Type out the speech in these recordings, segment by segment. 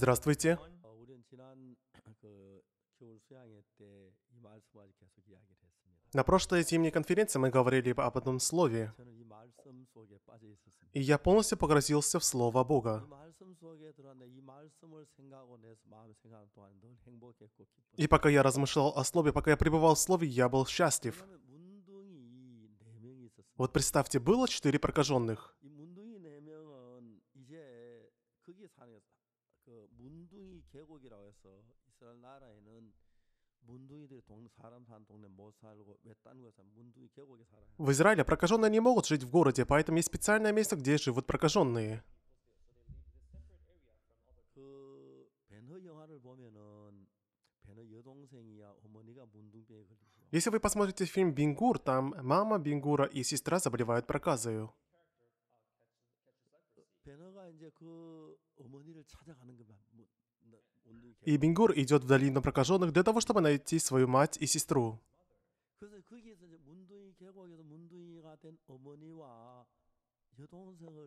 Здравствуйте. На прошлой зимней конференции мы говорили об одном слове, и я полностью погрузился в Слово Бога. И пока я размышлял о Слове, пока я пребывал в Слове, я был счастлив. Вот представьте, было четыре прокаженных – 계곡이라고 해서 이스라엘 나라에는 В Израиле прокаженные не могут жить в городе, поэтому есть специальное место, где живут прокаженные. Если вы посмотрите фильм «Бингур», там мама Бингура и сестра заболевают проказою. И Бингур идет в долину прокаженных для того, чтобы найти свою мать и сестру.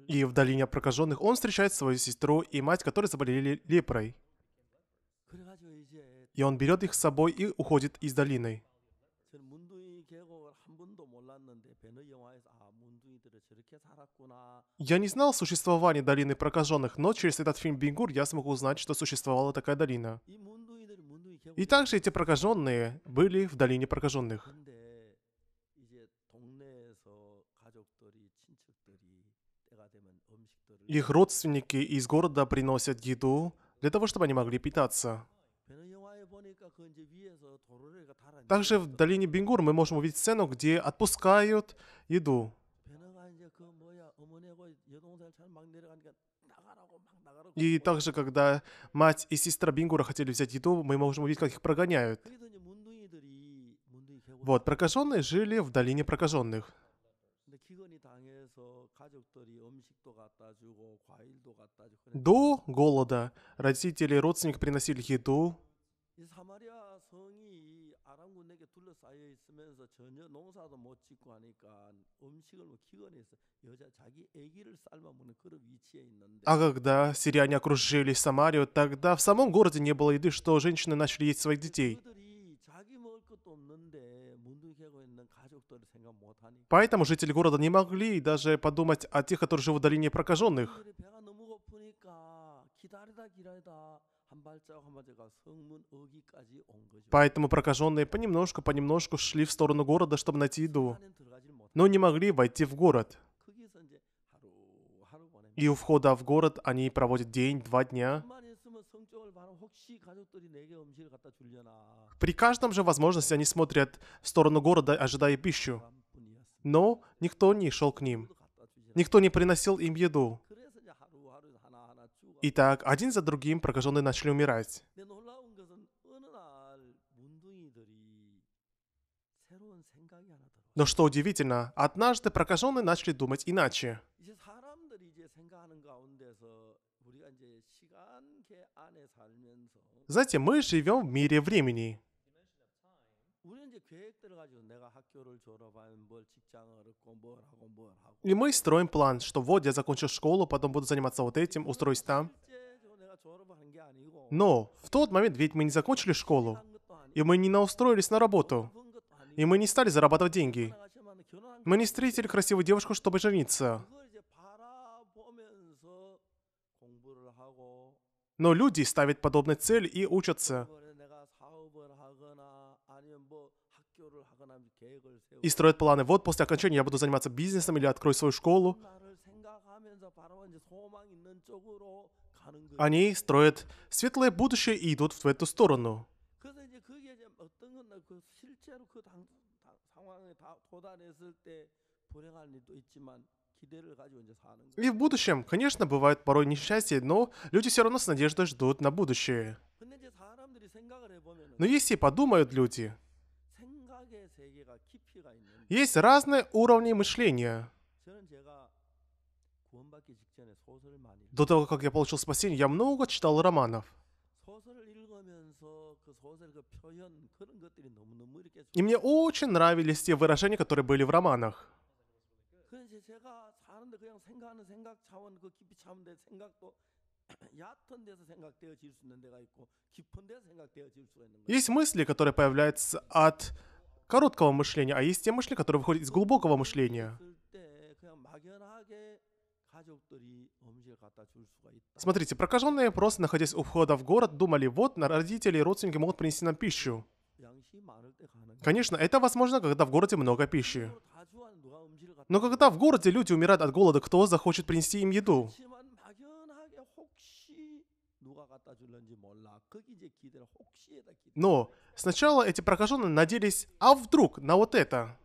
И в долине прокаженных он встречает свою сестру и мать, которые заболели липрой, И он берет их с собой и уходит из долины. Я не знал существования долины прокаженных, но через этот фильм Бингур я смог узнать, что существовала такая долина. И также эти прокаженные были в долине прокаженных. Их родственники из города приносят еду для того, чтобы они могли питаться. Также в долине Бингур мы можем увидеть сцену, где отпускают еду. И также, когда мать и сестра Бингура хотели взять еду, мы можем увидеть, как их прогоняют. Вот, прокаженные жили в долине прокаженных. До голода родители и родственники приносили еду. 쌓여 있으면서 전혀 농사도 못 짓고 하니까 음식을 뭐 기원해서 여자 자기 아기를 삶아 먹는 그런 위치에 있는데 А когда сирияне окружили Самарию, тогда в самом городе не было еды, что женщины начали есть своих детей. Поэтому жители города не могли даже подумать о тех, которые живут в долине прокаженных. Поэтому прокаженные понемножку, понемножку шли в сторону города, чтобы найти еду, но не могли войти в город. И у входа в город они проводят день, два дня. При каждом же возможности они смотрят в сторону города, ожидая пищу. Но никто не шел к ним. Никто не приносил им еду. Итак, один за другим прокаженные начали умирать. Но что удивительно, однажды прокаженные начали думать иначе. Знаете, мы живем в мире времени. И мы строим план, что вот я закончу школу, потом буду заниматься вот этим, устроюсь там. Но в тот момент ведь мы не закончили школу, и мы не наустроились на работу, и мы не стали зарабатывать деньги. Мы не встретили красивую девушку, чтобы жениться. Но люди ставят подобные цели и учатся. и строят планы. Вот после окончания я буду заниматься бизнесом или открою свою школу. Они строят светлое будущее и идут в эту сторону. И в будущем, конечно, бывают порой несчастья, но люди все равно с надеждой ждут на будущее. Но если подумают люди, есть разные уровни мышления. До того, как я получил спасение, я много читал романов. И мне очень нравились те выражения, которые были в романах. Есть мысли, которые появляются от короткого мышления, а есть те мышления, которые выходят из глубокого мышления. Смотрите, прокаженные просто, находясь у входа в город, думали, вот, на родители и родственники могут принести нам пищу. Конечно, это возможно, когда в городе много пищи. Но когда в городе люди умирают от голода, кто захочет принести им еду? Но а ну, сначала эти прокаженные надеялись, а вдруг на вот это?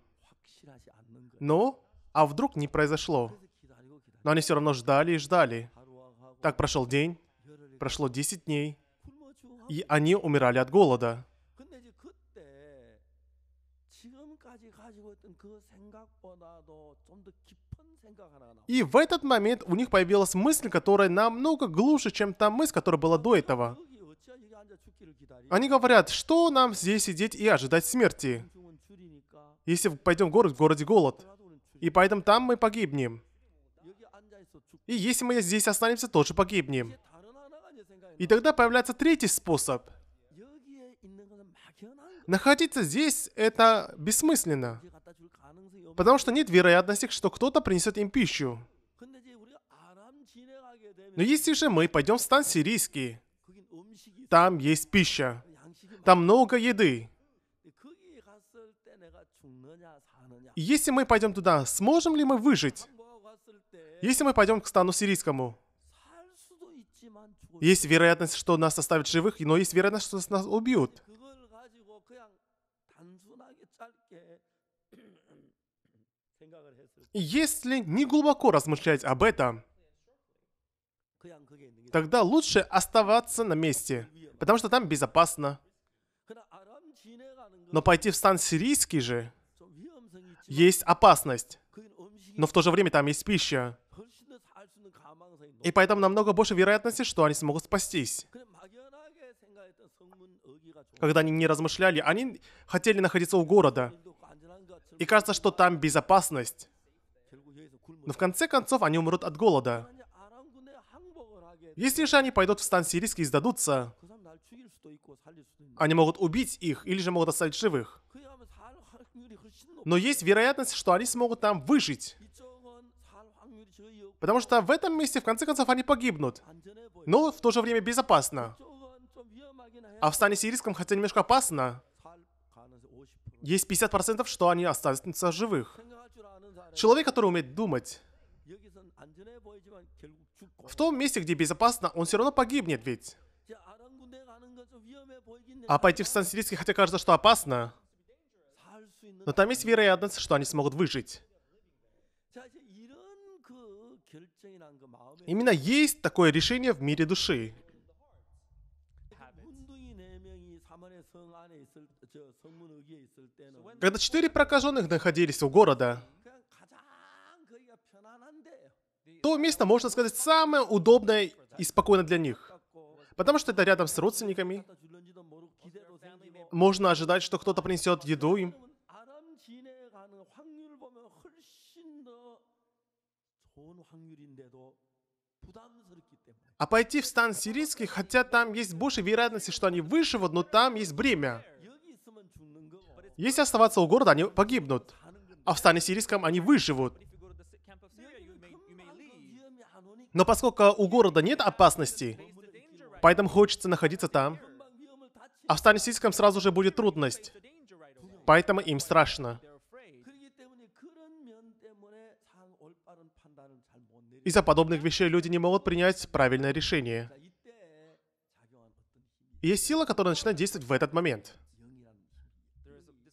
Но, ну, а вдруг не произошло? Но они все равно ждали и ждали. Так прошел день, прошло 10 дней, и они умирали от голода. И в этот момент у них появилась мысль, которая намного глуше, чем та мысль, которая была до этого. Они говорят, что нам здесь сидеть и ожидать смерти? Если пойдем в город, в городе голод. И поэтому там мы погибнем. И если мы здесь останемся, тоже погибнем. И тогда появляется третий способ. Находиться здесь — это бессмысленно. Потому что нет вероятности, что кто-то принесет им пищу. Но если же мы пойдем в стан сирийский, там есть пища, там много еды. И если мы пойдем туда, сможем ли мы выжить? Если мы пойдем к стану сирийскому, есть вероятность, что нас оставят живых, но есть вероятность, что нас убьют. Если не глубоко размышлять об этом, тогда лучше оставаться на месте, потому что там безопасно. Но пойти в стан сирийский же, есть опасность, но в то же время там есть пища. И поэтому намного больше вероятности, что они смогут спастись. Когда они не размышляли, они хотели находиться у города. И кажется, что там безопасность. Но в конце концов они умрут от голода. Если же они пойдут в стан сирийский и сдадутся, они могут убить их или же могут оставить живых. Но есть вероятность, что они смогут там выжить. Потому что в этом месте, в конце концов, они погибнут. Но в то же время безопасно. А в стане сирийском, хотя немножко опасно, есть 50%, что они останутся живых. Человек, который умеет думать, в том месте, где безопасно, он все равно погибнет ведь. А пойти в Сан-Сирийский, хотя кажется, что опасно, но там есть вероятность, что они смогут выжить. Именно есть такое решение в мире души. Когда четыре прокаженных находились у города, то место, можно сказать, самое удобное и спокойное для них. Потому что это рядом с родственниками. Можно ожидать, что кто-то принесет еду им. А пойти в стан сирийский, хотя там есть больше вероятности, что они выживут, но там есть бремя. Если оставаться у города, они погибнут. А в стане сирийском они выживут. Но поскольку у города нет опасности, поэтому хочется находиться там. А в Станисийском сразу же будет трудность. Поэтому им страшно. Из-за подобных вещей люди не могут принять правильное решение. есть сила, которая начинает действовать в этот момент.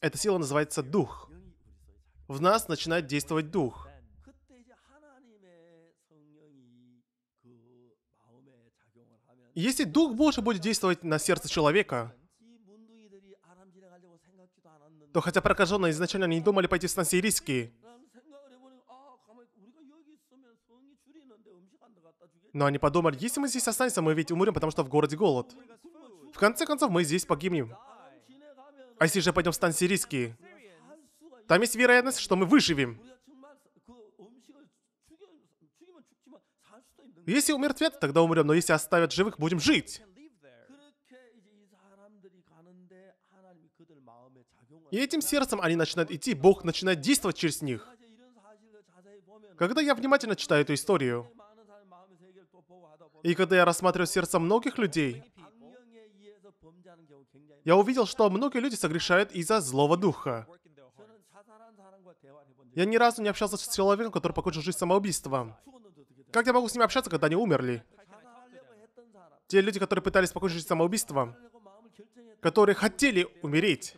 Эта сила называется дух. В нас начинает действовать дух. Если Дух Божий будет действовать на сердце человека, то хотя прокаженные изначально не думали пойти в стан сирийский, но они подумали, если мы здесь останемся, мы ведь умрем, потому что в городе голод. В конце концов, мы здесь погибнем. А если же пойдем в стан сирийский, там есть вероятность, что мы выживем. Если умертвят, тогда умрем, но если оставят живых, будем жить. И этим сердцем они начинают идти, Бог начинает действовать через них. Когда я внимательно читаю эту историю, и когда я рассматриваю сердце многих людей, я увидел, что многие люди согрешают из-за злого духа. Я ни разу не общался с человеком, который покончил жизнь самоубийством. Как я могу с ними общаться, когда они умерли? Те люди, которые пытались покончить самоубийством, которые хотели умереть.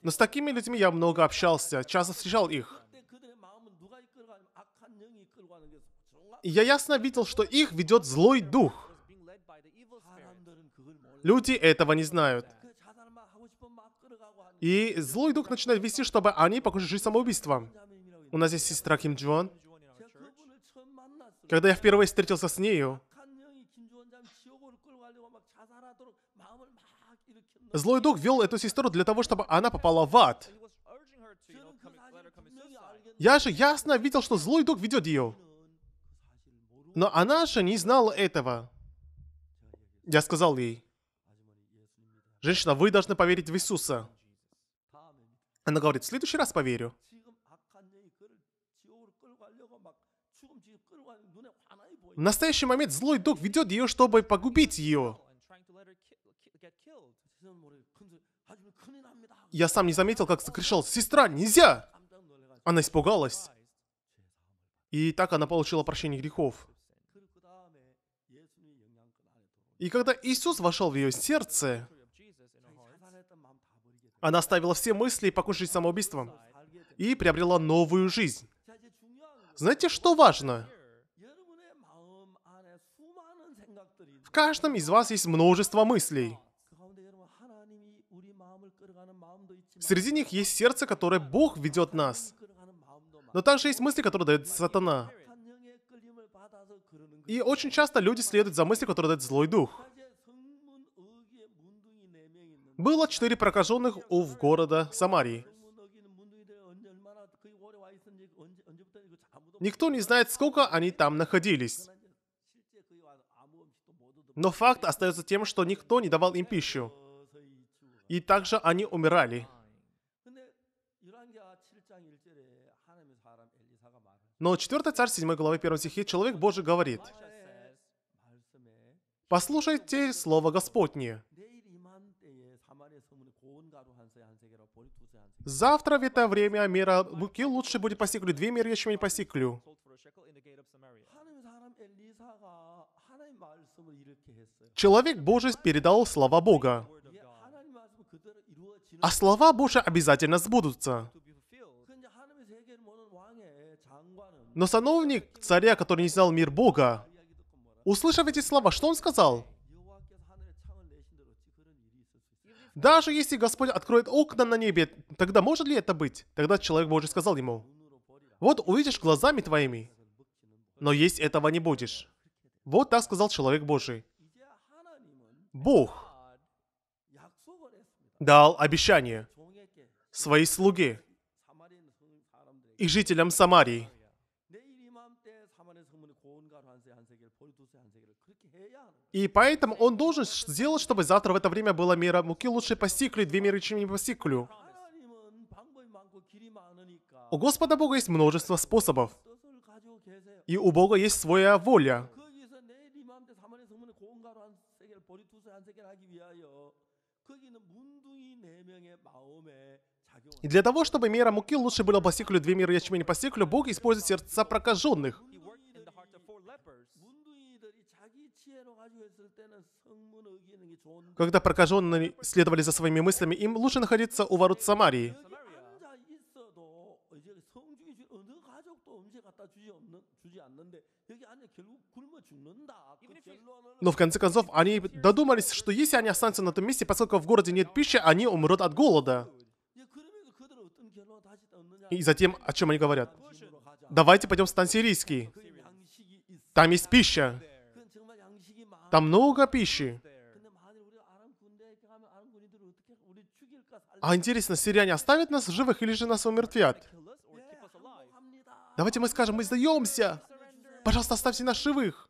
Но с такими людьми я много общался, часто встречал их. И я ясно видел, что их ведет злой дух. Люди этого не знают. И злой дух начинает вести, чтобы они покончили самоубийством. У нас есть сестра Ким Джон. Когда я впервые встретился с нею, злой дух вел эту сестру для того, чтобы она попала в ад. Я же ясно видел, что злой дух ведет ее. Но она же не знала этого. Я сказал ей, «Женщина, вы должны поверить в Иисуса». Она говорит, «В следующий раз поверю». В настоящий момент злой дух ведет ее, чтобы погубить ее. Я сам не заметил, как закричал «Сестра, нельзя!» Она испугалась. И так она получила прощение грехов. И когда Иисус вошел в ее сердце, она оставила все мысли и покушать самоубийством. И приобрела новую жизнь. Знаете, что важно? каждом из вас есть множество мыслей. Среди них есть сердце, которое Бог ведет нас. Но также есть мысли, которые дает сатана. И очень часто люди следуют за мыслью, которую дает злой дух. Было четыре прокаженных у города Самарии. Никто не знает, сколько они там находились. Но факт остается тем, что никто не давал им пищу. И также они умирали. Но 4 царь 7 главы 1 стихи человек Божий говорит, «Послушайте слово Господне. Завтра в это время мира муки лучше будет посеклю, две меры еще не посеклю». Человек Божий передал слова Бога. А слова Божьи обязательно сбудутся. Но сановник царя, который не знал мир Бога, услышав эти слова, что он сказал? Даже если Господь откроет окна на небе, тогда может ли это быть? Тогда человек Божий сказал ему, вот увидишь глазами твоими, но есть этого не будешь. Вот так сказал человек Божий. Бог дал обещание своей слуге и жителям Самарии. И поэтому он должен сделать, чтобы завтра в это время было мира муки лучше постигли, две меры, чем не постигли. У Господа Бога есть множество способов. И у Бога есть своя воля. И для того, чтобы мера муки лучше было по две меры ячмени по сиклю, Бог использует сердца прокаженных. Когда прокаженные следовали за своими мыслями, им лучше находиться у ворот Самарии. Но в конце концов, они додумались, что если они останутся на том месте, поскольку в городе нет пищи, они умрут от голода. И затем, о чем они говорят? Давайте пойдем в стан сирийский. Там есть пища. Там много пищи. А интересно, сирияне оставят нас живых или же нас умертвят? Давайте мы скажем, мы сдаемся. Пожалуйста, оставьте нас живых.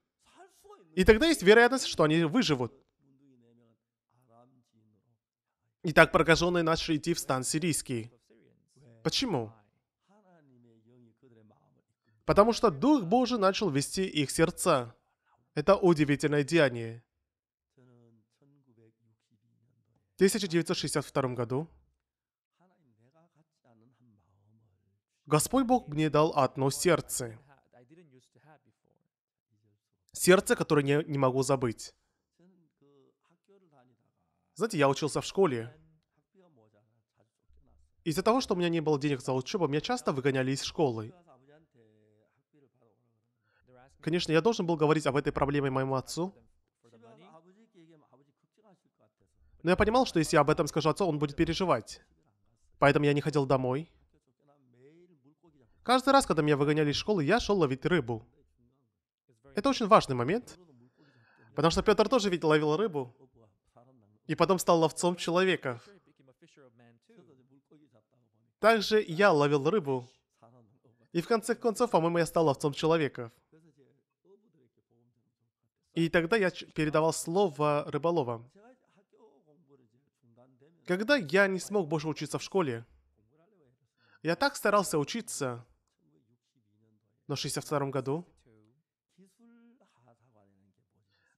И тогда есть вероятность, что они выживут. Итак, прокаженные начали идти в стан сирийский. Почему? Потому что Дух Божий начал вести их сердца. Это удивительное деяние. В 1962 году Господь Бог мне дал одно сердце. Сердце, которое я не могу забыть. Знаете, я учился в школе. Из-за того, что у меня не было денег за учебу, меня часто выгоняли из школы. Конечно, я должен был говорить об этой проблеме моему отцу. Но я понимал, что если я об этом скажу отцу, он будет переживать. Поэтому я не ходил домой. Каждый раз, когда меня выгоняли из школы, я шел ловить рыбу. Это очень важный момент, потому что Петр тоже ведь ловил рыбу, и потом стал ловцом человеков. Также я ловил рыбу, и в конце концов, по-моему, я стал ловцом человеков. И тогда я передавал слово рыболовам. Когда я не смог больше учиться в школе, я так старался учиться, но в 1962 году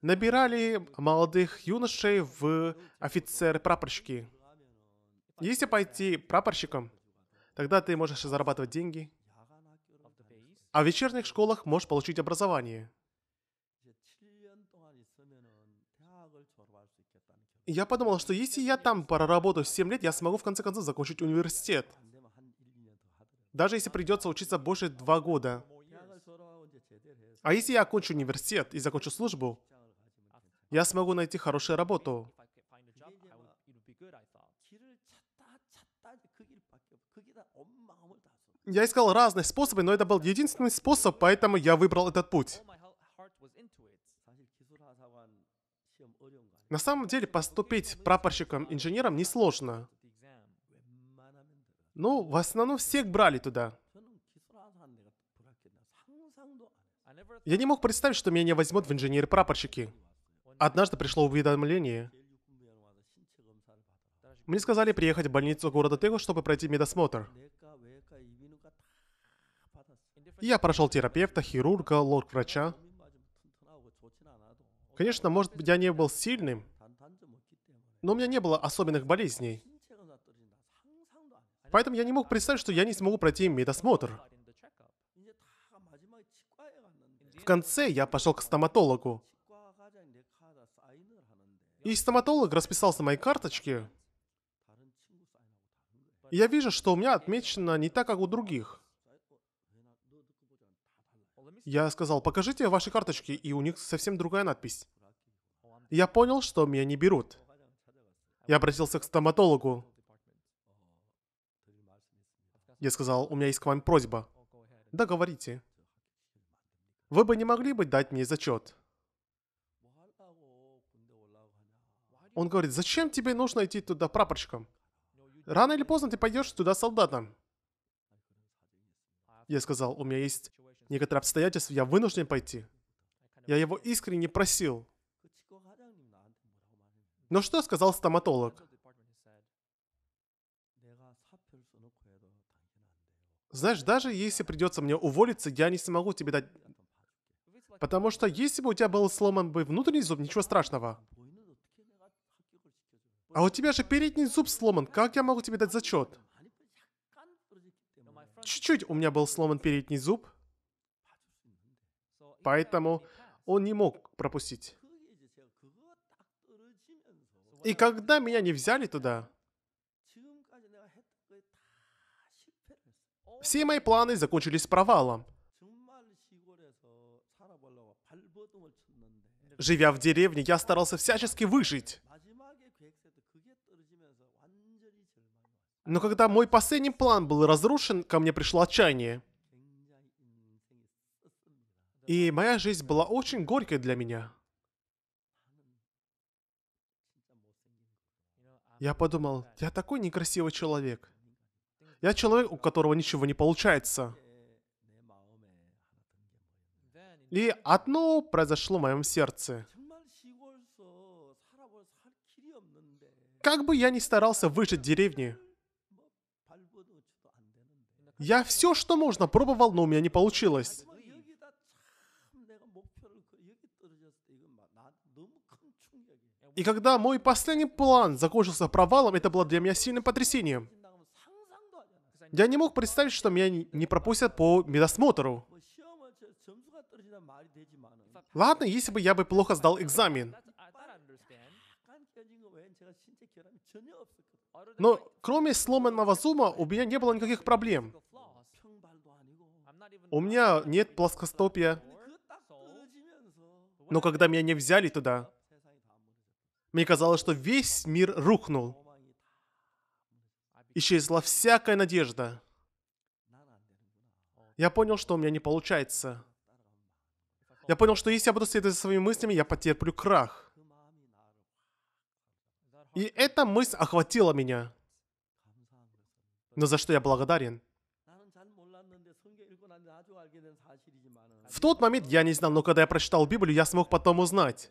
набирали молодых юношей в офицеры-прапорщики. Если пойти прапорщиком, тогда ты можешь зарабатывать деньги, а в вечерних школах можешь получить образование. Я подумал, что если я там проработаю 7 лет, я смогу в конце концов закончить университет. Даже если придется учиться больше 2 года. А если я окончу университет и закончу службу, я смогу найти хорошую работу. Я искал разные способы, но это был единственный способ, поэтому я выбрал этот путь. На самом деле поступить прапорщиком-инженером несложно. Ну, в основном всех брали туда. Я не мог представить, что меня не возьмут в инженер-прапорщики. Однажды пришло уведомление. Мне сказали приехать в больницу города Тегу, чтобы пройти медосмотр. Я прошел терапевта, хирурга, лорд-врача. Конечно, может быть, я не был сильным, но у меня не было особенных болезней. Поэтому я не мог представить, что я не смогу пройти медосмотр конце я пошел к стоматологу. И стоматолог расписался моей карточке. я вижу, что у меня отмечено не так, как у других. Я сказал, покажите ваши карточки, и у них совсем другая надпись. Я понял, что меня не берут. Я обратился к стоматологу. Я сказал, у меня есть к вам просьба. Да, говорите. Вы бы не могли бы дать мне зачет? Он говорит, зачем тебе нужно идти туда прапорщиком? Рано или поздно ты пойдешь туда солдатом. Я сказал, у меня есть некоторые обстоятельства, я вынужден пойти. Я его искренне просил. Но что сказал стоматолог? Знаешь, даже если придется мне уволиться, я не смогу тебе дать Потому что если бы у тебя был сломан бы внутренний зуб, ничего страшного. А у тебя же передний зуб сломан, как я могу тебе дать зачет? Чуть-чуть у меня был сломан передний зуб, поэтому он не мог пропустить. И когда меня не взяли туда, все мои планы закончились провалом. Живя в деревне, я старался всячески выжить. Но когда мой последний план был разрушен, ко мне пришло отчаяние. И моя жизнь была очень горькой для меня. Я подумал, я такой некрасивый человек. Я человек, у которого ничего не получается. И одно произошло в моем сердце. Как бы я ни старался выжить деревни, я все, что можно, пробовал, но у меня не получилось. И когда мой последний план закончился провалом, это было для меня сильным потрясением. Я не мог представить, что меня не пропустят по медосмотру. Ладно, если бы я бы плохо сдал экзамен. Но кроме сломанного зума у меня не было никаких проблем. У меня нет плоскостопия. Но когда меня не взяли туда, мне казалось, что весь мир рухнул. Исчезла всякая надежда. Я понял, что у меня не получается. Я понял, что если я буду следовать за своими мыслями, я потерплю крах. И эта мысль охватила меня. Но за что я благодарен? В тот момент я не знал, но когда я прочитал Библию, я смог потом узнать.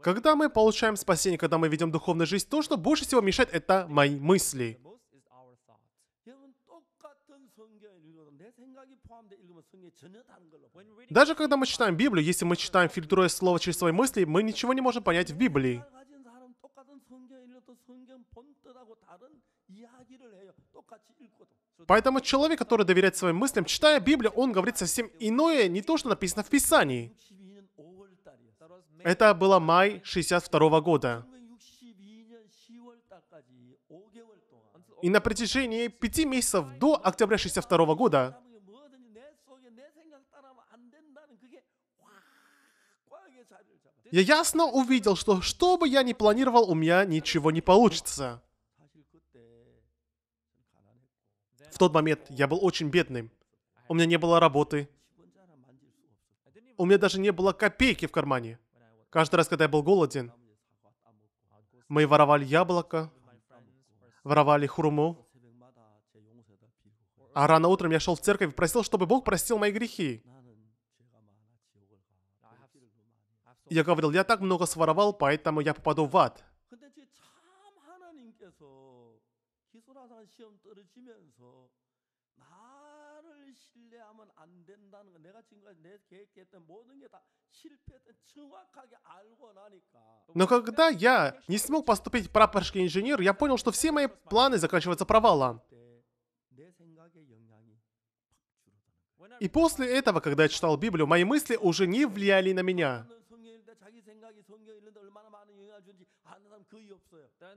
Когда мы получаем спасение, когда мы ведем духовную жизнь, то, что больше всего мешает, это мои мысли. Даже когда мы читаем Библию, если мы читаем, фильтруя слово через свои мысли, мы ничего не можем понять в Библии. Поэтому человек, который доверяет своим мыслям, читая Библию, он говорит совсем иное, не то, что написано в Писании. Это было май 62 -го года. И на протяжении пяти месяцев до октября 62 -го года я ясно увидел, что что бы я ни планировал, у меня ничего не получится. В тот момент я был очень бедным. У меня не было работы. У меня даже не было копейки в кармане. Каждый раз, когда я был голоден, мы воровали яблоко, воровали хурму. А рано утром я шел в церковь и просил, чтобы Бог простил мои грехи. Я говорил, я так много своровал, поэтому я попаду в ад. 신뢰하면 안 된다는 거 내가 지금까지 내 계획했던 모든 게 실패했던 정확하게 알고 나니까 Но когда я не смог поступить в прапорщик инженер, я понял, что все мои планы заканчиваются провалом. И после этого, когда я читал Библию, мои мысли уже не влияли на меня.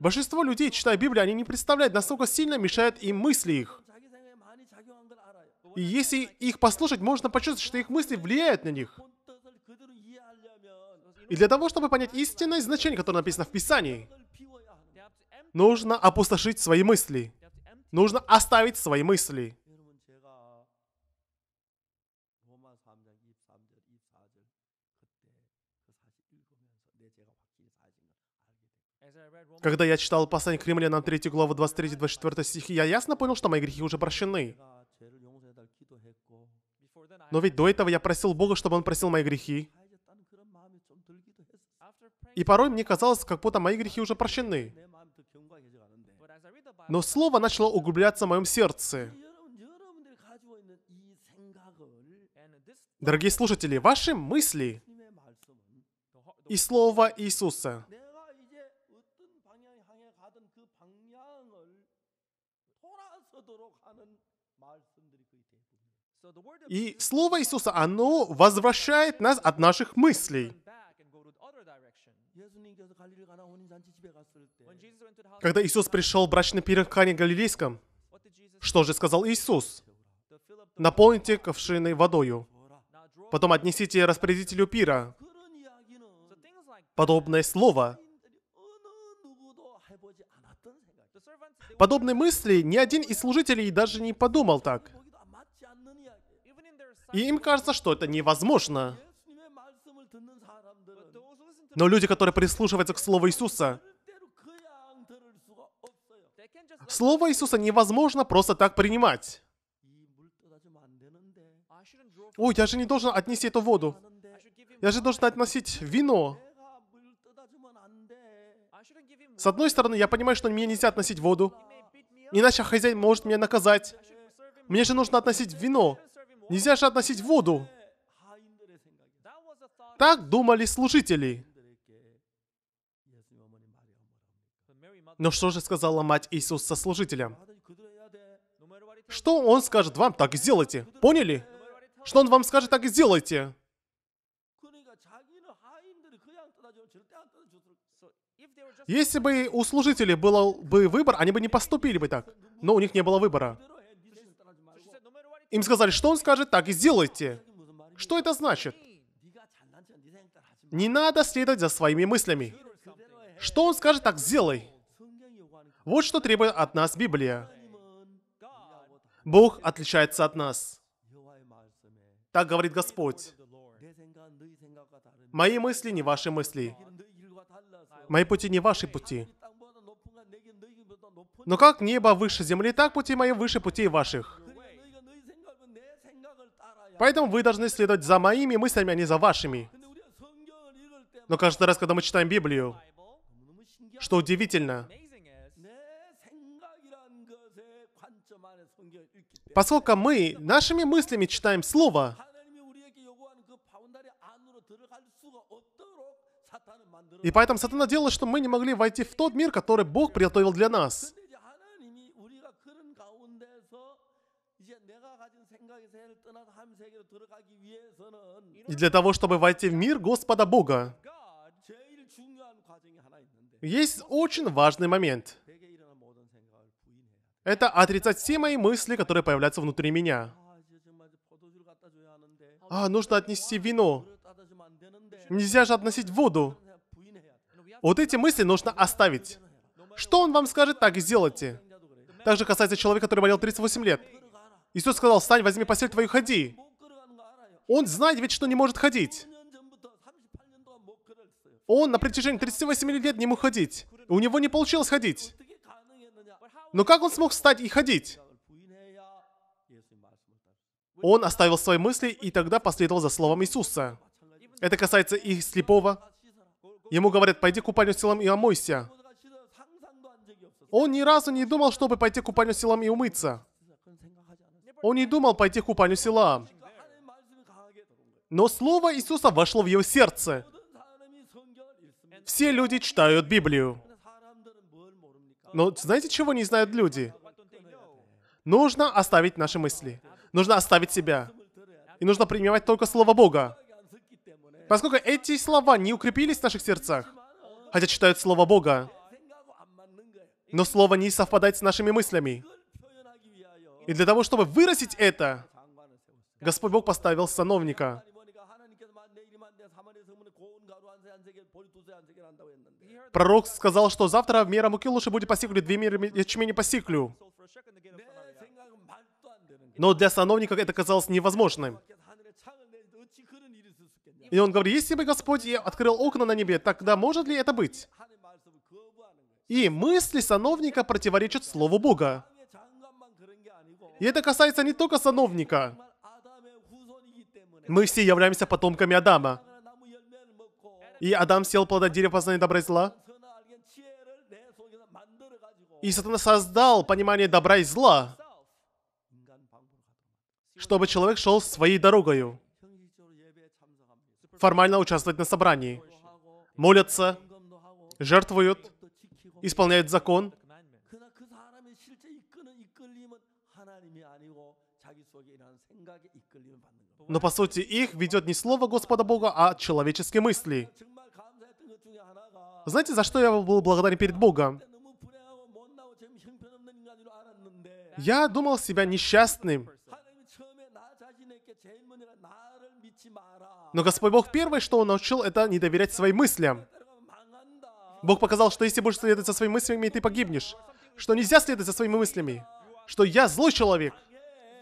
Большинство людей, читая Библию, они не представляют, насколько сильно мешают им мысли их. И если их послушать, можно почувствовать, что их мысли влияют на них. И для того, чтобы понять истинное значение, которое написано в Писании, нужно опустошить свои мысли. Нужно оставить свои мысли. Когда я читал послание к римлянам 3 главу 23-24 стихи, я ясно понял, что мои грехи уже прощены. Но ведь до этого я просил Бога, чтобы Он просил мои грехи. И порой мне казалось, как будто мои грехи уже прощены. Но слово начало углубляться в моем сердце. Дорогие слушатели, ваши мысли и слово Иисуса – И Слово Иисуса, оно возвращает нас от наших мыслей. Когда Иисус пришел в брачный пир в Кане Галилейском, что же сказал Иисус? Наполните ковшины водою. Потом отнесите распорядителю пира. Подобное слово. Подобные мысли ни один из служителей даже не подумал так. И им кажется, что это невозможно. Но люди, которые прислушиваются к Слову Иисуса, Слово Иисуса невозможно просто так принимать. Ой, я же не должен отнести эту воду. Я же должен относить вино. С одной стороны, я понимаю, что мне нельзя относить воду. Иначе хозяин может меня наказать. Мне же нужно относить вино. Нельзя же относить воду. Так думали служители. Но что же сказала мать Иисус со служителям? Что он скажет вам, так и сделайте. Поняли? Что он вам скажет, так и сделайте. Если бы у служителей был бы выбор, они бы не поступили бы так. Но у них не было выбора. Им сказали, что он скажет, так и сделайте. Что это значит? Не надо следовать за своими мыслями. Что он скажет, так сделай. Вот что требует от нас Библия. Бог отличается от нас. Так говорит Господь. Мои мысли не ваши мысли. Мои пути не ваши пути. Но как небо выше земли, так пути мои выше путей ваших. Поэтому вы должны следовать за моими мыслями, а не за вашими. Но каждый раз, когда мы читаем Библию, что удивительно, поскольку мы нашими мыслями читаем Слово, и поэтому сатана делал, что мы не могли войти в тот мир, который Бог приготовил для нас. И для того, чтобы войти в мир Господа Бога, есть очень важный момент. Это отрицать все мои мысли, которые появляются внутри меня. А, нужно отнести вино. Нельзя же относить воду. Вот эти мысли нужно оставить. Что он вам скажет, так и сделайте. Также касается человека, который болел 38 лет. Иисус сказал, «Встань, возьми постель твою, ходи». Он знает ведь, что не может ходить. Он на протяжении 38 лет не мог ходить. У него не получилось ходить. Но как он смог встать и ходить? Он оставил свои мысли и тогда последовал за словом Иисуса. Это касается и слепого. Ему говорят, пойди к купанию силам и омойся. Он ни разу не думал, чтобы пойти к купанию силам и умыться. Он не думал пойти к купанию силам. Но слово Иисуса вошло в его сердце. Все люди читают Библию. Но знаете, чего не знают люди? Нужно оставить наши мысли. Нужно оставить себя. И нужно принимать только Слово Бога. Поскольку эти слова не укрепились в наших сердцах, хотя читают Слово Бога, но Слово не совпадает с нашими мыслями. И для того, чтобы выразить это, Господь Бог поставил сановника. Пророк сказал, что завтра мера муки лучше будет посеклю, две меры ячмени посеклю. Но для сановника это казалось невозможным. И он говорит, если бы Господь открыл окна на небе, тогда может ли это быть? И мысли сановника противоречат Слову Бога. И это касается не только сановника. Мы все являемся потомками Адама. И Адам сел плода дерева познания добра и зла. И сатана создал понимание добра и зла, чтобы человек шел своей дорогою, формально участвовать на собрании, молятся, жертвуют, исполняют закон. Но по сути их ведет не слово Господа Бога, а человеческие мысли – знаете, за что я был благодарен перед Богом? Я думал себя несчастным. Но Господь Бог первое, что Он научил, это не доверять своим мыслям. Бог показал, что если будешь следовать за своими мыслями, ты погибнешь. Что нельзя следовать за своими мыслями. Что я злой человек.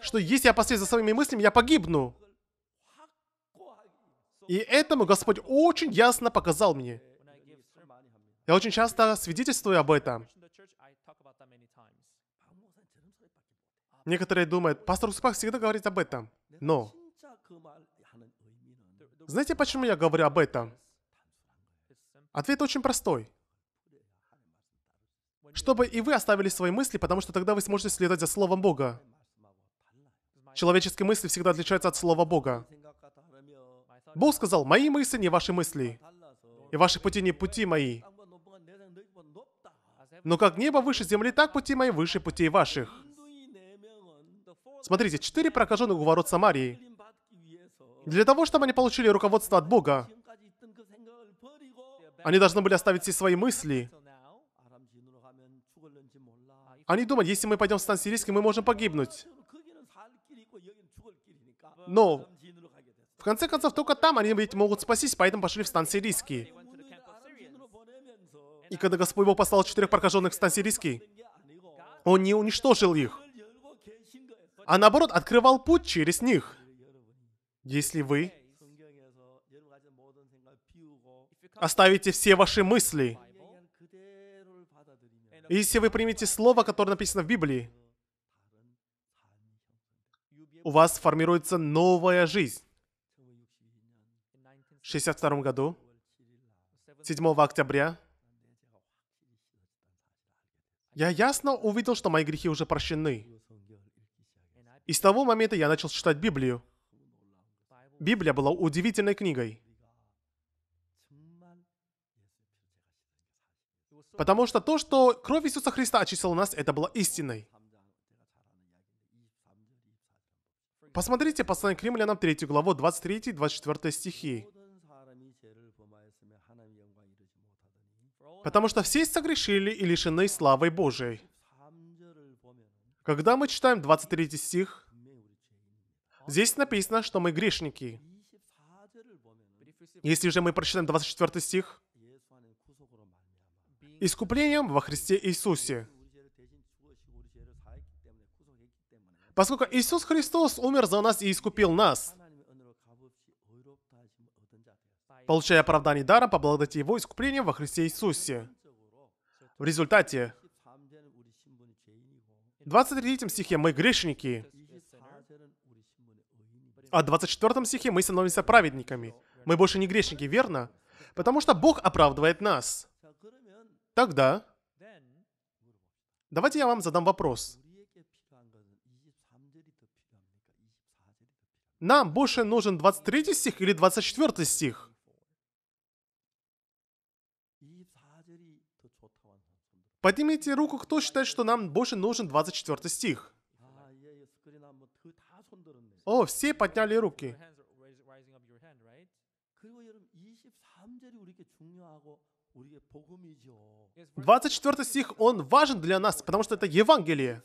Что если я последую за своими мыслями, я погибну. И этому Господь очень ясно показал мне. Я очень часто свидетельствую об этом. Некоторые думают, пастор Успах всегда говорит об этом. Но знаете, почему я говорю об этом? Ответ очень простой. Чтобы и вы оставили свои мысли, потому что тогда вы сможете следовать за Словом Бога. Человеческие мысли всегда отличаются от Слова Бога. Бог сказал, «Мои мысли не ваши мысли, и ваши пути не пути мои, но как небо выше земли, так пути мои выше путей ваших. Смотрите, четыре прокаженных у ворот Самарии. Для того, чтобы они получили руководство от Бога, они должны были оставить все свои мысли. Они думают, если мы пойдем в стан сирийский, мы можем погибнуть. Но, в конце концов, только там они ведь могут спастись, поэтому пошли в стан сирийский. И когда Господь Бог послал четырех прокаженных в стан сирийский, Он не уничтожил их, а наоборот открывал путь через них. Если вы оставите все ваши мысли, если вы примете слово, которое написано в Библии, у вас формируется новая жизнь. В 1962 году, 7 октября я ясно увидел, что мои грехи уже прощены. И с того момента я начал читать Библию. Библия была удивительной книгой. Потому что то, что кровь Иисуса Христа очистила нас, это было истиной. Посмотрите послание к римлянам 3 главу 23-24 стихи. потому что все согрешили и лишены славы Божией. Когда мы читаем 23 стих, здесь написано, что мы грешники. Если же мы прочитаем 24 стих, искуплением во Христе Иисусе. Поскольку Иисус Христос умер за нас и искупил нас, получая оправдание даром, благодати Его искуплением во Христе Иисусе. В результате, в 23 стихе мы грешники, а в 24 стихе мы становимся праведниками. Мы больше не грешники, верно? Потому что Бог оправдывает нас. Тогда, давайте я вам задам вопрос. Нам больше нужен 23 стих или 24 стих? Поднимите руку, кто считает, что нам больше нужен 24 стих. О, все подняли руки. Двадцать четвертый стих, он важен для нас, потому что это Евангелие.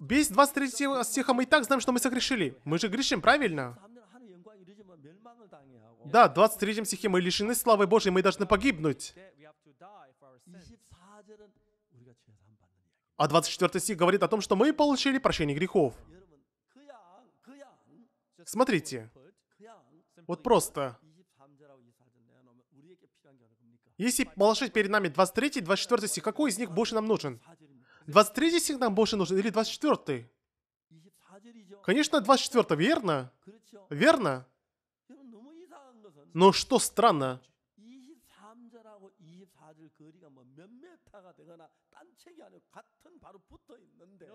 Без 23 стиха мы и так знаем, что мы согрешили. Мы же грешим, правильно? Да, в 23 стихе мы лишены славы Божьей, мы должны погибнуть. А 24 стих говорит о том, что мы получили прощение грехов. Смотрите, вот просто. Если положить перед нами 23 и 24 стих, какой из них больше нам нужен? 23 стих нам больше нужен или 24? Конечно, 24, верно? Верно? Но что странно,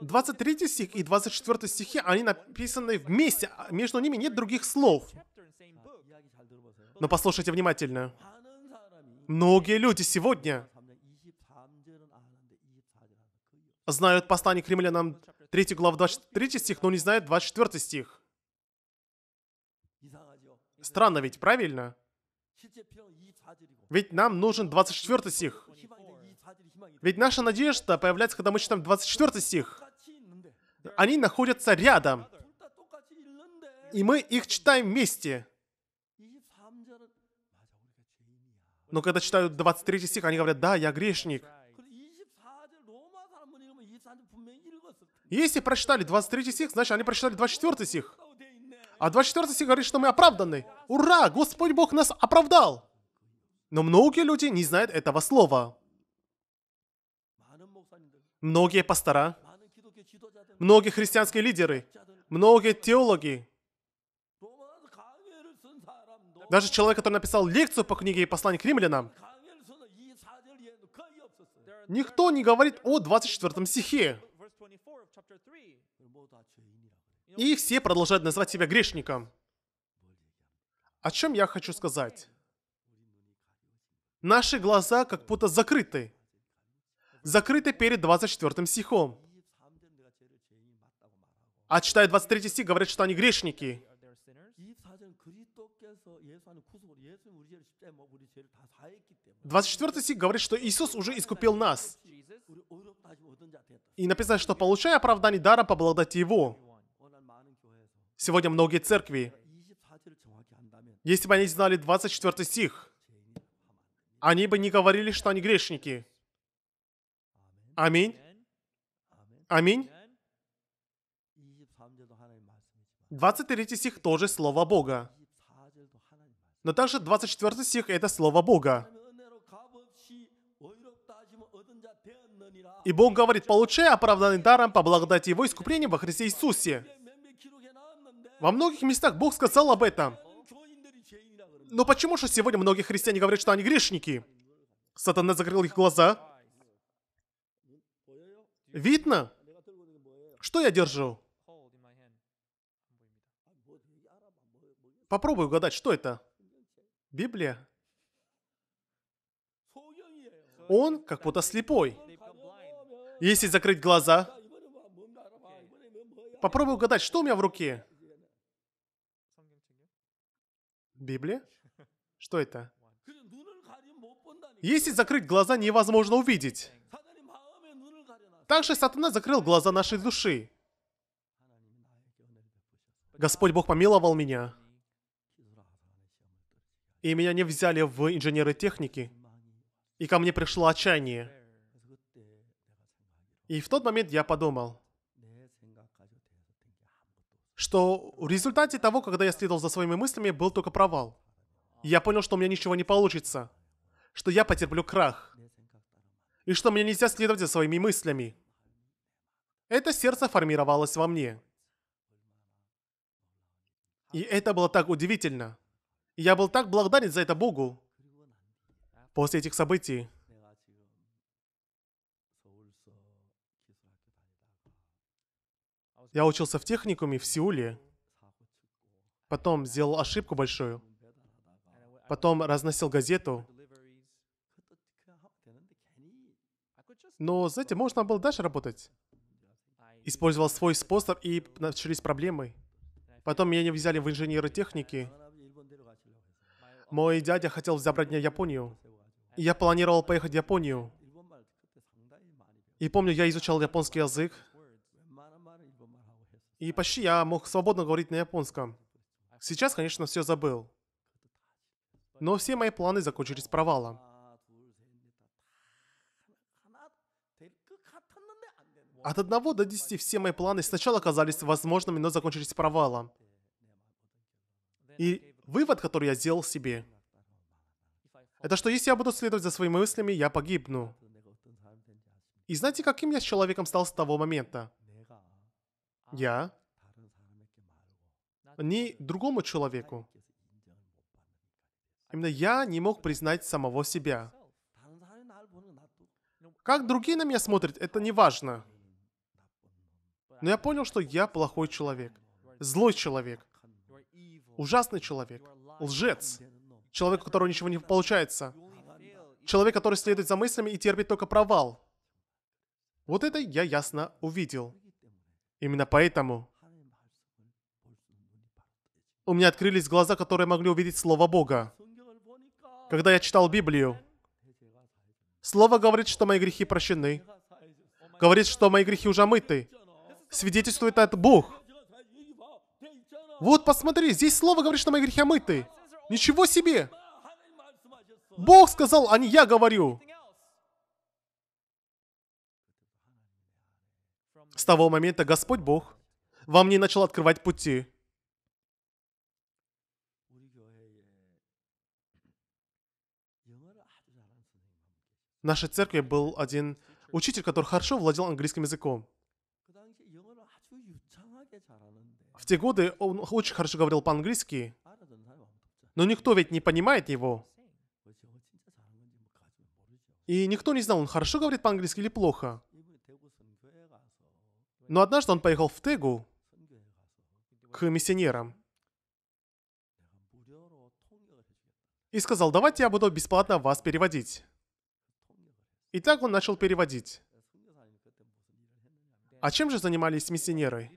23 стих и 24 стихи, они написаны вместе, а между ними нет других слов. Но послушайте внимательно. Многие люди сегодня знают послание к римлянам 3 глава 23 стих, но не знают 24 стих. Странно ведь, правильно? Ведь нам нужен 24 стих. Ведь наша надежда появляется, когда мы читаем 24 стих. Они находятся рядом. И мы их читаем вместе. Но когда читают 23 стих, они говорят, да, я грешник. Если прочитали 23 стих, значит, они прочитали 24 стих. А 24 стих говорит, что мы оправданы. Ура! Господь Бог нас оправдал! Но многие люди не знают этого слова. Многие пастора, многие христианские лидеры, многие теологи, даже человек, который написал лекцию по книге «Послание к римлянам», никто не говорит о 24 стихе. И все продолжают называть себя грешником. О чем я хочу сказать? Наши глаза как будто закрыты. Закрыты перед 24 стихом. А читая 23 стих, говорят, что они грешники. Двадцать четвертый стих говорит, что Иисус уже искупил нас. И написано, что получая оправдание дара, поблагодати Его. Сегодня многие церкви, если бы они знали 24 стих, они бы не говорили, что они грешники. Аминь. Аминь. 23 стих тоже Слово Бога. Но также 24 стих это Слово Бога. И Бог говорит, получай оправданный даром по благодати Его искупления во Христе Иисусе. Во многих местах Бог сказал об этом. Но почему же сегодня многие христиане говорят, что они грешники? Сатана закрыл их глаза. Видно? Что я держу? Попробуй угадать, что это? Библия. Он как будто слепой. Если закрыть глаза, попробуй угадать, что у меня в руке? Библия? Что это? Если закрыть глаза, невозможно увидеть. Также сатана закрыл глаза нашей души. Господь Бог помиловал меня. И меня не взяли в инженеры техники. И ко мне пришло отчаяние. И в тот момент я подумал, что в результате того, когда я следовал за своими мыслями, был только провал. Я понял, что у меня ничего не получится. Что я потерплю крах. И что мне нельзя следовать за своими мыслями. Это сердце формировалось во мне. И это было так удивительно. Я был так благодарен за это Богу. После этих событий я учился в техникуме в Сеуле. Потом сделал ошибку большую потом разносил газету. Но, знаете, можно было дальше работать. Использовал свой способ, и начались проблемы. Потом меня не взяли в инженеры техники. Мой дядя хотел забрать меня в Японию. я планировал поехать в Японию. И помню, я изучал японский язык. И почти я мог свободно говорить на японском. Сейчас, конечно, все забыл. Но все мои планы закончились провалом. От 1 до 10 все мои планы сначала казались возможными, но закончились провалом. И вывод, который я сделал себе, это что если я буду следовать за своими мыслями, я погибну. И знаете, каким я человеком стал с того момента? Я не другому человеку. А именно я не мог признать самого себя. Как другие на меня смотрят, это не важно. Но я понял, что я плохой человек. Злой человек. Ужасный человек. Лжец. Человек, у которого ничего не получается. Человек, который следует за мыслями и терпит только провал. Вот это я ясно увидел. Именно поэтому у меня открылись глаза, которые могли увидеть Слово Бога. Когда я читал Библию, Слово говорит, что мои грехи прощены. Говорит, что мои грехи уже омыты. Свидетельствует это Бог. Вот, посмотри, здесь Слово говорит, что мои грехи омыты. Ничего себе! Бог сказал, а не я говорю. С того момента Господь Бог во мне начал открывать пути. нашей церкви был один учитель, который хорошо владел английским языком. В те годы он очень хорошо говорил по-английски, но никто ведь не понимает его. И никто не знал, он хорошо говорит по-английски или плохо. Но однажды он поехал в Тегу к миссионерам и сказал, давайте я буду бесплатно вас переводить. И так он начал переводить. А чем же занимались миссионеры?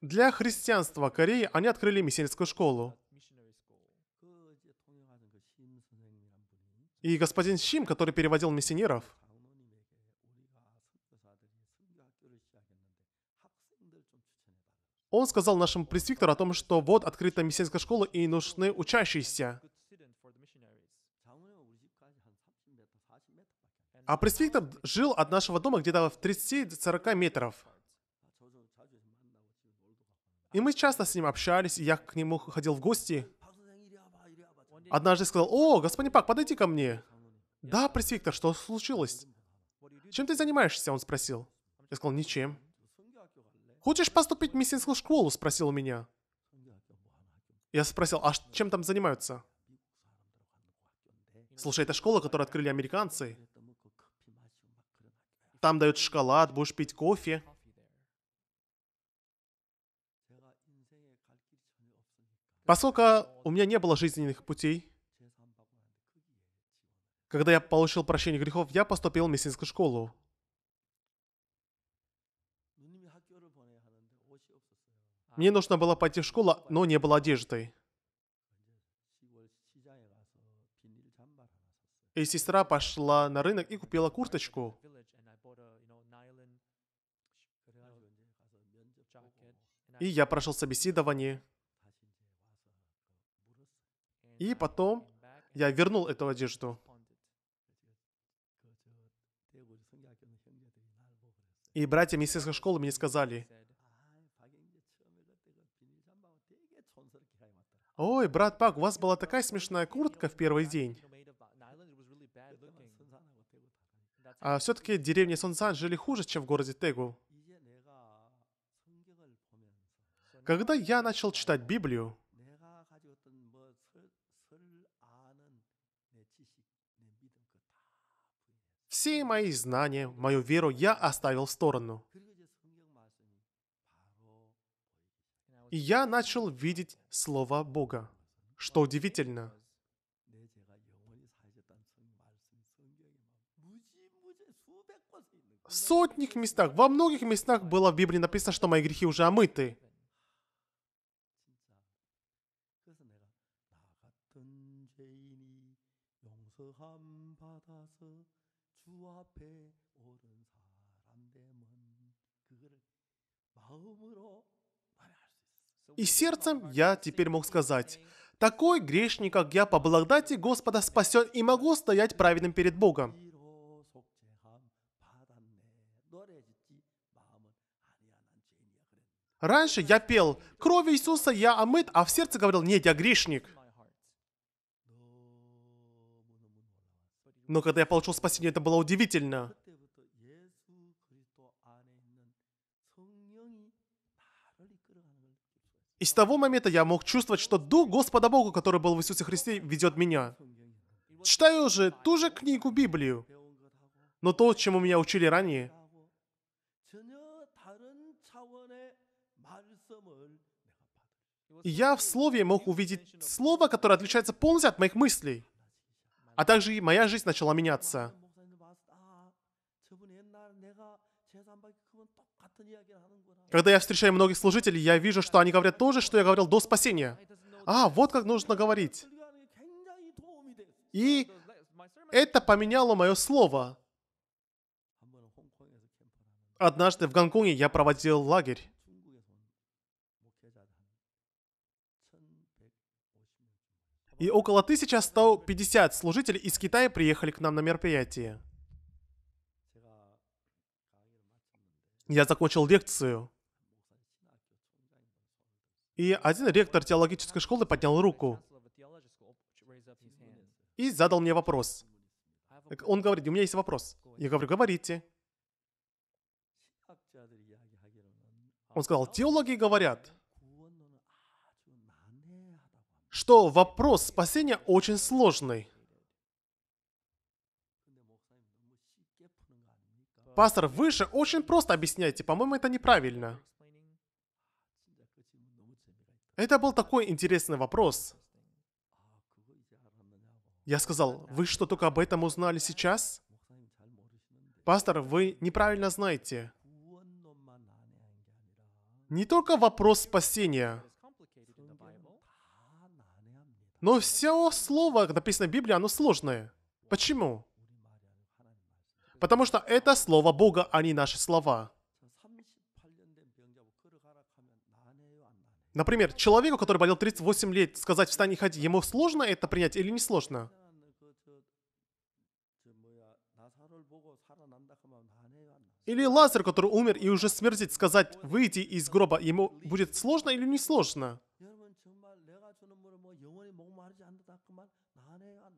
Для христианства Кореи они открыли миссионерскую школу. И господин Шим, который переводил миссионеров, он сказал нашему пресвиктору о том, что вот открыта миссионерская школа и нужны учащиеся. А пресвиктер жил от нашего дома где-то в 30-40 метров. И мы часто с ним общались, и я к нему ходил в гости. Однажды сказал, «О, господин Пак, подойди ко мне». «Да, пресвиктер, что случилось?» «Чем ты занимаешься?» — он спросил. Я сказал, «Ничем». «Хочешь поступить в миссийскую школу?» — спросил у меня. Я спросил, «А чем там занимаются?» Слушай, это школа, которую открыли американцы. Там дают шоколад, будешь пить кофе. Поскольку у меня не было жизненных путей, когда я получил прощение грехов, я поступил в мессинскую школу. Мне нужно было пойти в школу, но не было одежды. И сестра пошла на рынок и купила курточку. И я прошел собеседование. И потом я вернул эту одежду. И братья миссийской школы мне сказали, «Ой, брат Пак, у вас была такая смешная куртка в первый день». А все-таки деревни Сонсан жили хуже, чем в городе Тегу. Когда я начал читать Библию, все мои знания, мою веру я оставил в сторону. И я начал видеть Слово Бога, что удивительно. В сотнях местах, во многих местах было в Библии написано, что мои грехи уже омыты. 앞에 오른 사람 되면 그거를 마음으로 И сердцем я теперь мог сказать, «Такой грешник, как я, по благодати Господа спасен и могу стоять праведным перед Богом». Раньше я пел «Кровью Иисуса я омыт», а в сердце говорил «Нет, я грешник». Но когда я получил спасение, это было удивительно. И с того момента я мог чувствовать, что Дух Господа Бога, который был в Иисусе Христе, ведет меня. Читаю же ту же книгу Библию, но то, чему меня учили ранее, я в слове мог увидеть слово, которое отличается полностью от моих мыслей. А также и моя жизнь начала меняться. Когда я встречаю многих служителей, я вижу, что они говорят то же, что я говорил до спасения. А, вот как нужно говорить. И это поменяло мое слово. Однажды в Гонконге я проводил лагерь. И около 1150 служителей из Китая приехали к нам на мероприятие. Я закончил лекцию. И один ректор теологической школы поднял руку и задал мне вопрос. Он говорит, у меня есть вопрос. Я говорю, говорите. Он сказал, теологи говорят, что вопрос спасения очень сложный. Пастор, выше очень просто объясняйте. По-моему, это неправильно. Это был такой интересный вопрос. Я сказал, вы что, только об этом узнали сейчас? Пастор, вы неправильно знаете. Не только вопрос спасения, но все слово, написанное в Библии, оно сложное. Почему? Потому что это слово Бога, а не наши слова. Например, человеку, который болел 38 лет, сказать «встань и ходи», ему сложно это принять или не сложно? Или Лазарь, который умер и уже смердит, сказать «выйди из гроба», ему будет сложно или не сложно?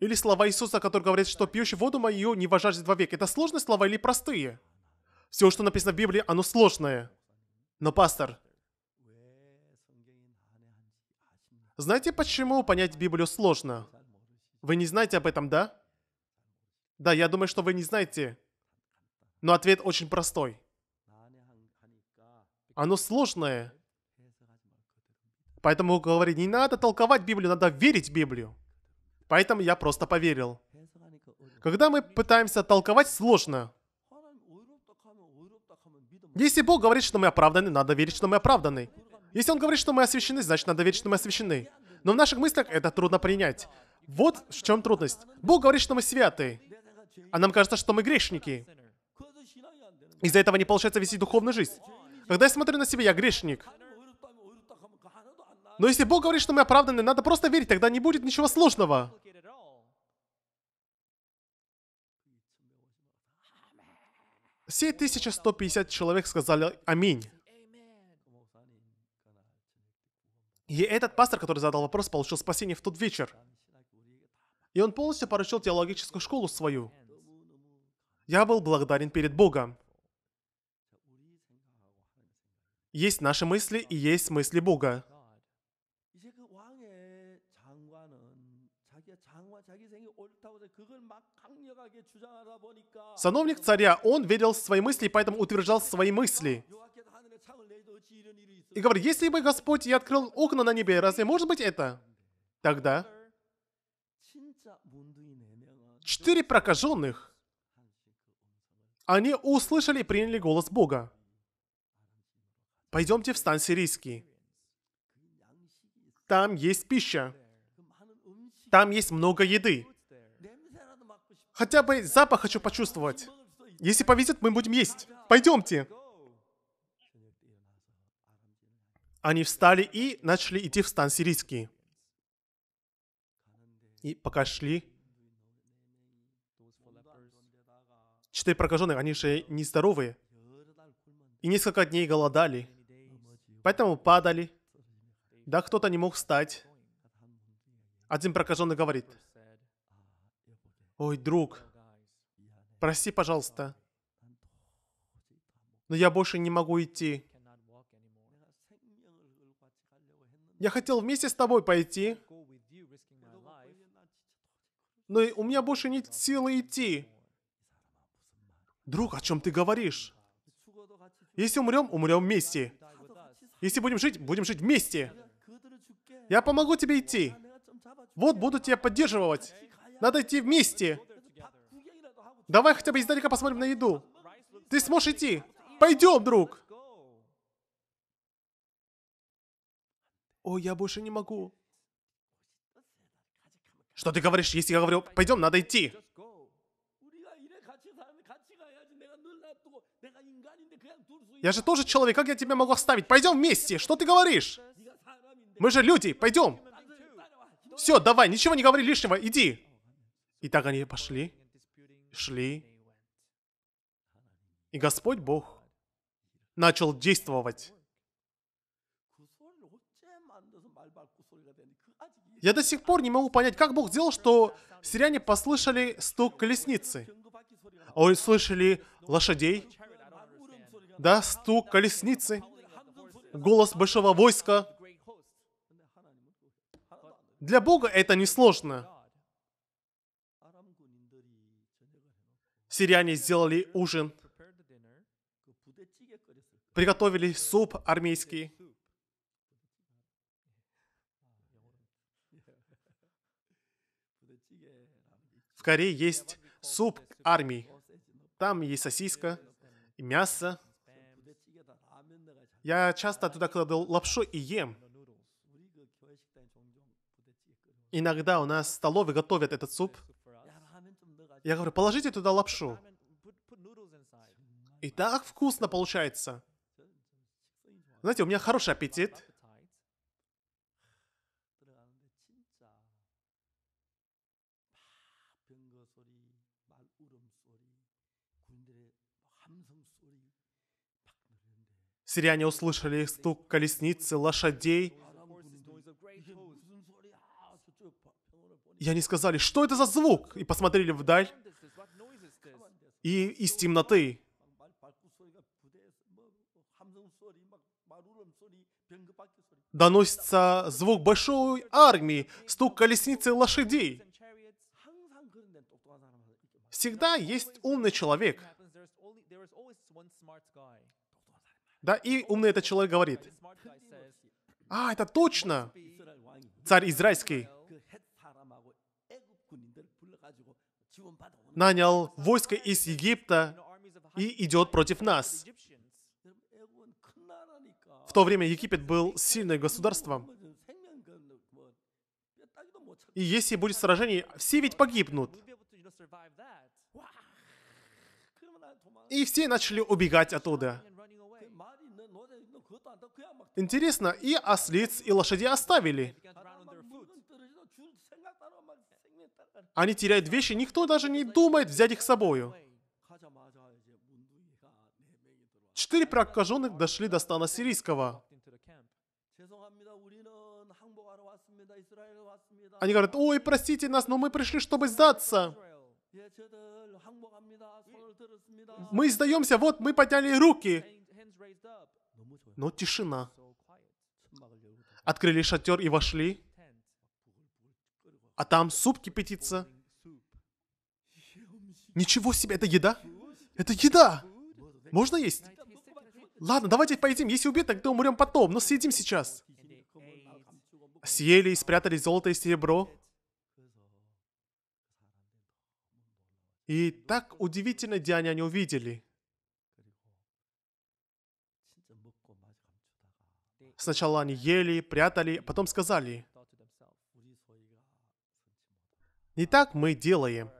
Или слова Иисуса, который говорит, что пьющий воду мою не вожаждет два века. Это сложные слова или простые? Все, что написано в Библии, оно сложное. Но, пастор, знаете, почему понять Библию сложно? Вы не знаете об этом, да? Да, я думаю, что вы не знаете. Но ответ очень простой. Оно сложное. Поэтому говорит, не надо толковать Библию, надо верить в Библию. Поэтому я просто поверил. Когда мы пытаемся толковать, сложно. Если Бог говорит, что мы оправданы, надо верить, что мы оправданы. Если Он говорит, что мы освящены, значит, надо верить, что мы освящены. Но в наших мыслях это трудно принять. Вот в чем трудность. Бог говорит, что мы святы, а нам кажется, что мы грешники. Из-за этого не получается вести духовную жизнь. Когда я смотрю на себя, я грешник. Но если Бог говорит, что мы оправданы, надо просто верить, тогда не будет ничего сложного. Все 1150 человек сказали «Аминь». И этот пастор, который задал вопрос, получил спасение в тот вечер. И он полностью поручил теологическую школу свою. Я был благодарен перед Богом. Есть наши мысли и есть мысли Бога. Сановник царя, он верил в свои мысли, поэтому утверждал свои мысли. И говорит, если бы Господь и открыл окна на небе, разве может быть это? Тогда четыре прокаженных, они услышали и приняли голос Бога. Пойдемте в стан сирийский. Там есть пища. Там есть много еды. Хотя бы запах хочу почувствовать. Если повезет, мы будем есть. Пойдемте. Они встали и начали идти в стан сирийский. И пока шли, четыре прокаженных, они же нездоровые. И несколько дней голодали. Поэтому падали. Да, кто-то не мог встать. Один прокаженный говорит, Ой, друг. Прости, пожалуйста. Но я больше не могу идти. Я хотел вместе с тобой пойти. Но у меня больше нет силы идти. Друг, о чем ты говоришь? Если умрем, умрем вместе. Если будем жить, будем жить вместе. Я помогу тебе идти. Вот буду тебя поддерживать. Надо идти вместе. Давай хотя бы издалека посмотрим на еду. Ты сможешь идти. Пойдем, друг. О, я больше не могу. Что ты говоришь? Если я говорю, пойдем, надо идти. Я же тоже человек, как я тебя могу оставить? Пойдем вместе, что ты говоришь? Мы же люди, пойдем. Все, давай, ничего не говори лишнего, иди. И так они пошли, шли. И Господь Бог начал действовать. Я до сих пор не могу понять, как Бог сделал, что сиряне послышали стук колесницы. А услышали лошадей, да, стук колесницы, голос большого войска. Для Бога это несложно. Сириане сделали ужин, приготовили суп армейский, В Корее есть суп армии. Там есть сосиска, и мясо. Я часто туда кладу лапшу и ем. Иногда у нас в столовой готовят этот суп – я говорю, положите туда лапшу. И так вкусно получается. Знаете, у меня хороший аппетит. Сиряне услышали стук колесницы, лошадей И они сказали, что это за звук? И посмотрели вдаль. И из темноты доносится звук большой армии, стук колесницы лошадей. Всегда есть умный человек. Да, и умный этот человек говорит, а, это точно! Царь Израильский нанял войско из Египта и идет против нас. В то время Египет был сильным государством. И если будет сражение, все ведь погибнут. И все начали убегать оттуда. Интересно, и ослиц, и лошади оставили. Они теряют вещи, никто даже не думает взять их с собою. Четыре прокаженных дошли до стана сирийского. Они говорят, ой, простите нас, но мы пришли, чтобы сдаться. Мы сдаемся, вот мы подняли руки. Но тишина. Открыли шатер и вошли. А там суп кипятится. Ничего себе, это еда? Это еда! Можно есть? Ладно, давайте поедим. Если убьет, тогда умрем потом, но съедим сейчас. Съели и спрятали золото и серебро. И так удивительно Дианя не увидели. Сначала они ели, прятали, а потом сказали. Не так мы делаем.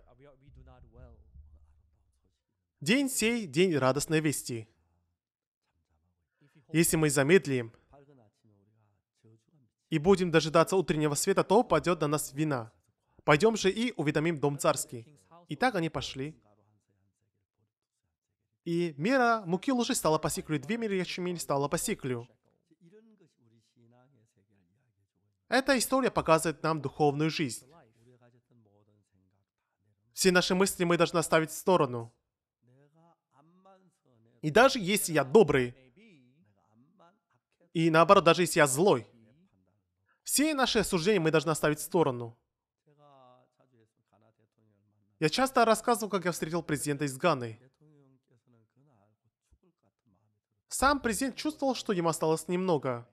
День сей, день радостной вести. Если мы замедлим и будем дожидаться утреннего света, то упадет на нас вина. Пойдем же и уведомим дом царский. И так они пошли. И мера муки лужи стала по сиклю, две меры ячмень стала по сиклю. Эта история показывает нам духовную жизнь. Все наши мысли мы должны оставить в сторону. И даже если я добрый, и наоборот, даже если я злой, все наши осуждения мы должны оставить в сторону. Я часто рассказывал, как я встретил президента из Ганы. Сам президент чувствовал, что ему осталось немного.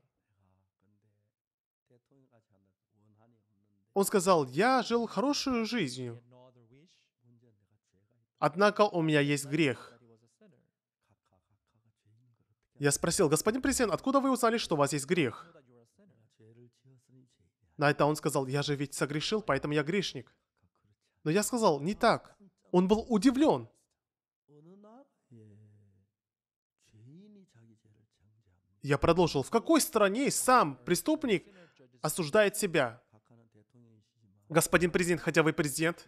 Он сказал, я жил хорошую жизнью, Однако у меня есть грех. Я спросил, господин президент, откуда вы узнали, что у вас есть грех? На это он сказал, я же ведь согрешил, поэтому я грешник. Но я сказал, не так. Он был удивлен. Я продолжил, в какой стране сам преступник осуждает себя? Господин президент, хотя вы президент,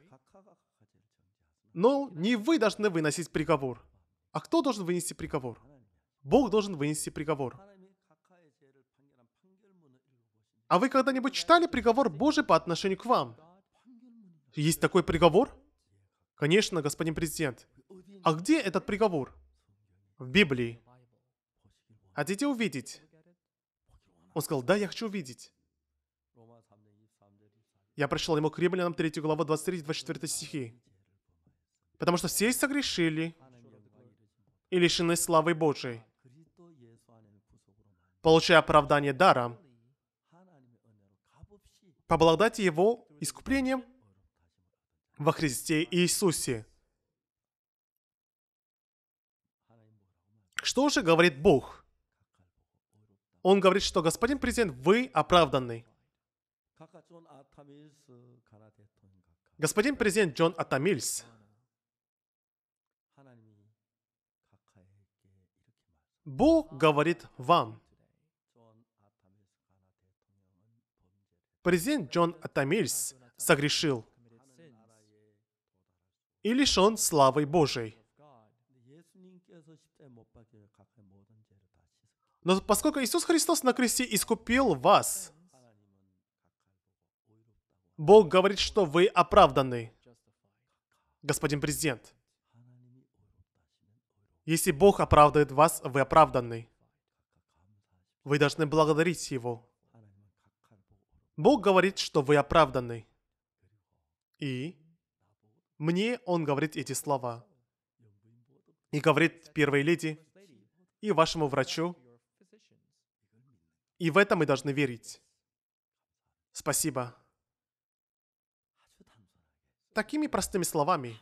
но ну, не вы должны выносить приговор. А кто должен вынести приговор? Бог должен вынести приговор. А вы когда-нибудь читали приговор Божий по отношению к вам? Есть такой приговор? Конечно, господин президент. А где этот приговор? В Библии. Хотите увидеть? Он сказал, да, я хочу увидеть. Я пришел ему к римлянам 3 главу 23-24 стихи потому что все согрешили и лишены славы Божией, получая оправдание даром, по Его искуплением во Христе Иисусе. Что же говорит Бог? Он говорит, что Господин Президент, вы оправданы. Господин Президент Джон Атамильс – Бог говорит вам. Президент Джон Атамильс согрешил и лишен славы Божией. Но поскольку Иисус Христос на кресте искупил вас, Бог говорит, что вы оправданы, господин президент. Если Бог оправдывает вас, вы оправданы. Вы должны благодарить Его. Бог говорит, что вы оправданы. И мне Он говорит эти слова. И говорит первой леди и вашему врачу. И в это мы должны верить. Спасибо. Такими простыми словами.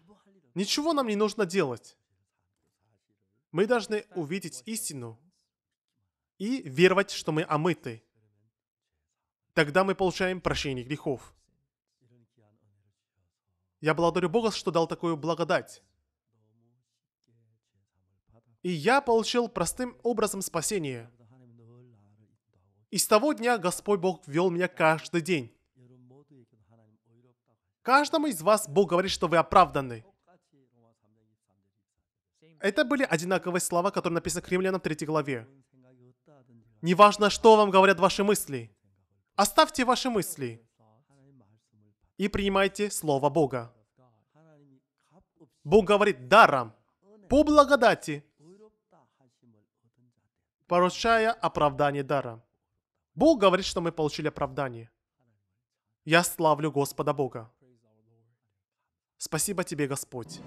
Ничего нам не нужно делать. Мы должны увидеть истину и веровать, что мы омыты. Тогда мы получаем прощение грехов. Я благодарю Бога, что дал такую благодать. И я получил простым образом спасение. И с того дня Господь Бог вел меня каждый день. Каждому из вас Бог говорит, что вы оправданы. Это были одинаковые слова, которые написаны Кремлянам в третьей главе. Неважно, что вам говорят ваши мысли. Оставьте ваши мысли и принимайте Слово Бога. Бог говорит даром, по благодати, поручая оправдание даром. Бог говорит, что мы получили оправдание. Я славлю Господа Бога. Спасибо тебе, Господь.